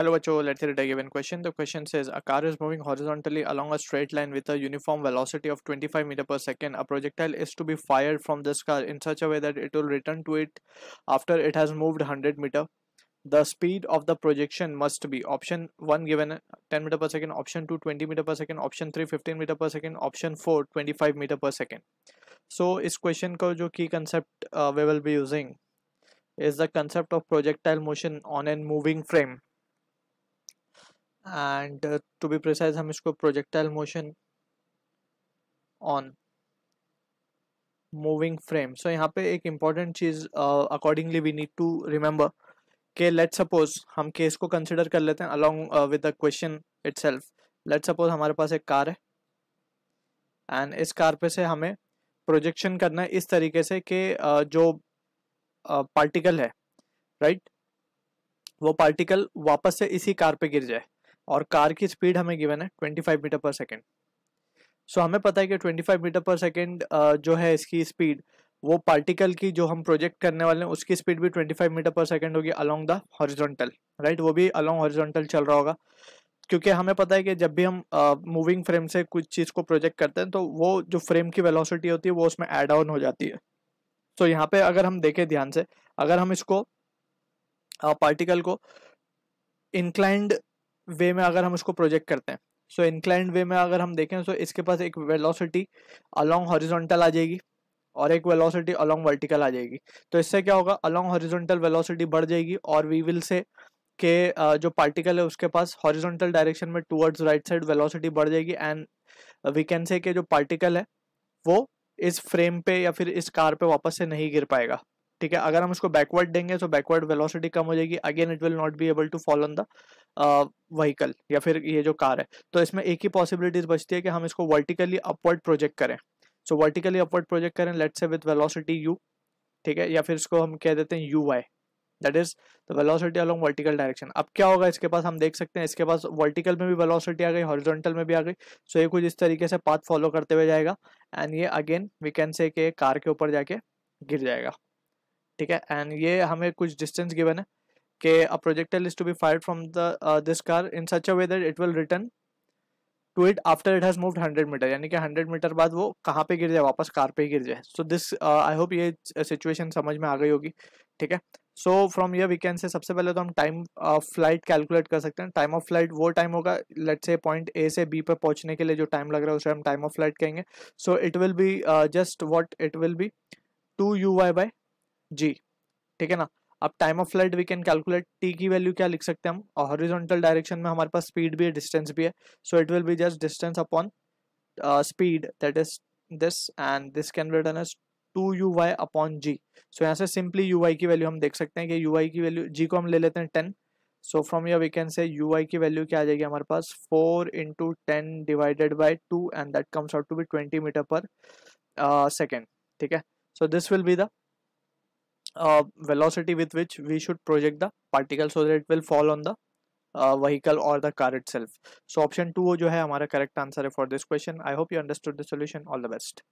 Hello HO, let's read a given question. The question says a car is moving horizontally along a straight line with a uniform velocity of 25 meter per second. A projectile is to be fired from this car in such a way that it will return to it after it has moved 100 meter. The speed of the projection must be option 1 given 10 meter per second, option 2 20 meter per second, option 3 15 meter per second, option 4 25 meter per second. So this question का key concept uh, we will be using is the concept of projectile motion on a moving frame. And to be precise हम इसको projectile motion on moving frame so यहाँ पे एक important चीज़ accordingly we need to remember के let suppose हम case को consider कर लेते हैं along with the question it let suppose हमारे पास एक कार है एंड इस कार पे से हमें प्रोजेक्शन करना है इस तरीके से कि uh, जो पार्टिकल uh, है राइट right? वो पार्टिकल वापस से इसी कार पे गिर जाए और कार की स्पीड हमें गिवन है 25 मीटर पर सेकेंड सो हमें पता है कि 25 मीटर पर सेकेंड जो है इसकी स्पीड वो पार्टिकल की जो हम प्रोजेक्ट करने वाले हैं उसकी स्पीड भी 25 मीटर पर सेकेंड होगी अलोंग द हॉरिजॉन्टल राइट वो भी अलोंग हॉरिजॉन्टल चल रहा होगा क्योंकि हमें पता है कि जब भी हम मूविंग uh, फ्रेम से कुछ चीज़ को प्रोजेक्ट करते हैं तो वो जो फ्रेम की वेलोसिटी होती है वो उसमें एड ऑन हो जाती है तो so, यहाँ पे अगर हम देखें ध्यान से अगर हम इसको पार्टिकल uh, को इंक्लाइंड वे में अगर हम उसको प्रोजेक्ट करते हैं सो इंक्लाइंड वे में अगर हम देखें सो so इसके पास एक वेलोसिटी अलॉन्ग हॉरिजॉन्टल आ जाएगी और एक वेलोसिटी अलॉन्ग वर्टिकल आ जाएगी तो इससे क्या होगा अलॉन्ग हॉरिजॉन्टल वेलोसिटी बढ़ जाएगी और वी विल से के जो पार्टिकल है उसके पास हॉरिजॉन्टल डायरेक्शन में टूवर्ड्स राइट साइड वेलोसिटी बढ़ जाएगी एंड वी कैन से के जो पार्टिकल है वो इस फ्रेम पे या फिर इस कार पे वापस से नहीं गिर पाएगा ठीक है अगर हम इसको बैकवर्ड देंगे तो बैकवर्ड वेलोसिटी कम हो जाएगी again it will not be able to follow on the vehicle या फिर ये जो कार है तो इसमें एक ही पॉसिबिलिटीज बचती है कि हम इसको वर्टिकली अपवर्ड प्रोजेक्ट करें सो वर्टिकली अपवर्ड प्रोजेक्ट करें let say with velocity u ठीक है या फिर इसको हम कह देते हैं u y that is the velocity along vertical direction अब क्या होगा इसके पास हम देख सकते हैं इसके पास वर्टिकल में भी वेलोसिटी आ गई हॉरिजॉन्टल में भी आ गई सो so ये कुछ इस तरीके से पाथ फॉलो करते हुए जाएगा एंड ये अगेन वी कैन से के कार के ऊपर जाके गिर जाएगा ठीक है एंड ये हमें कुछ डिस्टेंस गिवन है कि a projectile is to be fire from the this car in such a way that it will return to it after it has move hundred metre यानी कि हंड्रेड मीटर बाद वो कहाँ पे गिर जाए वापस कार पे गिर जाए सो दिस आई होप ये सिचुएशन uh, समझ में आ गई होगी ठीक है सो फ्रॉम ये वीकेंड से सबसे पहले तो हम टाइम फ्लाइट कैलकुलेट कर सकते हैं टाइम ऑफ फ्लाइट वो टाइम होगा लेट से पॉइंट ए से बी पर पहुंचने के लिए जो टाइम लग रहा है उसे हम टाइम ऑफ फ्लाइट कहेंगे so it will be just what it will be two u y by g ठीक है ना अब time of flight we can calculate t की वैल्यू क्या लिख सकते हैं हम हॉरिजॉन्टल डायरेक्शन में हमारे पास स्पीड भी है डिस्टेंस भी है so it will be just distance upon speed that is this and this can be done as two u y upon g so यहाँ से सिंपली यू वाई की वैल्यू हम देख सकते हैं कि यू वाई की वैल्यू जी को हम ले लेते हैं ten so from your we can say u i की वैल्यू क्या आ जाएगी हमारे पास four into ten divided by two and that comes out to be twenty metre per second ठीक है so this will be the uh, velocity with which we should project the particle so that it will fall on the uh, vehicle or the car itself so option 2 is our correct answer for this question I hope you understood the solution all the best